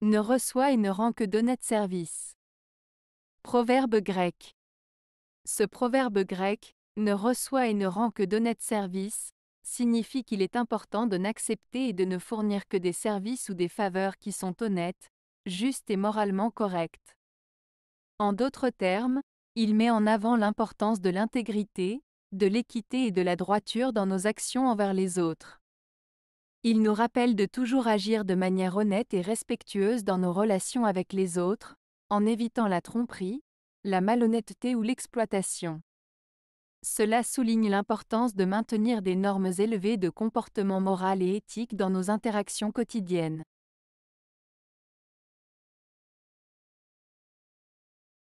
ne reçoit et ne rend que d'honnêtes services. Proverbe grec. Ce proverbe grec, ne reçoit et ne rend que d'honnêtes services, signifie qu'il est important de n'accepter et de ne fournir que des services ou des faveurs qui sont honnêtes, justes et moralement correctes. En d'autres termes, il met en avant l'importance de l'intégrité, de l'équité et de la droiture dans nos actions envers les autres. Il nous rappelle de toujours agir de manière honnête et respectueuse dans nos relations avec les autres, en évitant la tromperie, la malhonnêteté ou l'exploitation. Cela souligne l'importance de maintenir des normes élevées de comportement moral et éthique dans nos interactions quotidiennes.